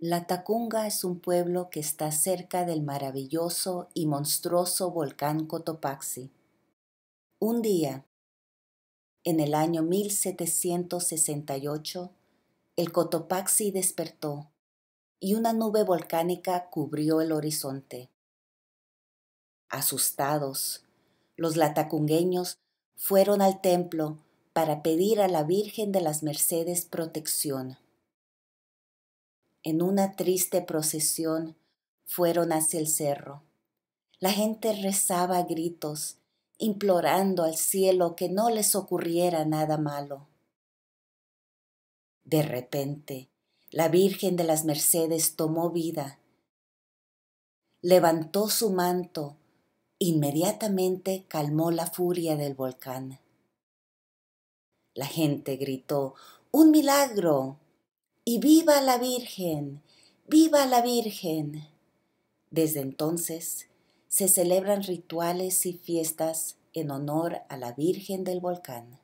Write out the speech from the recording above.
La Tacunga es un pueblo que está cerca del maravilloso y monstruoso volcán Cotopaxi. Un día, en el año 1768, el Cotopaxi despertó y una nube volcánica cubrió el horizonte. Asustados, los latacungueños fueron al templo para pedir a la Virgen de las Mercedes protección en una triste procesión fueron hacia el cerro. La gente rezaba a gritos, implorando al cielo que no les ocurriera nada malo. De repente, la Virgen de las Mercedes tomó vida, levantó su manto, inmediatamente calmó la furia del volcán. La gente gritó, ¡Un milagro! y viva la Virgen, viva la Virgen. Desde entonces se celebran rituales y fiestas en honor a la Virgen del Volcán.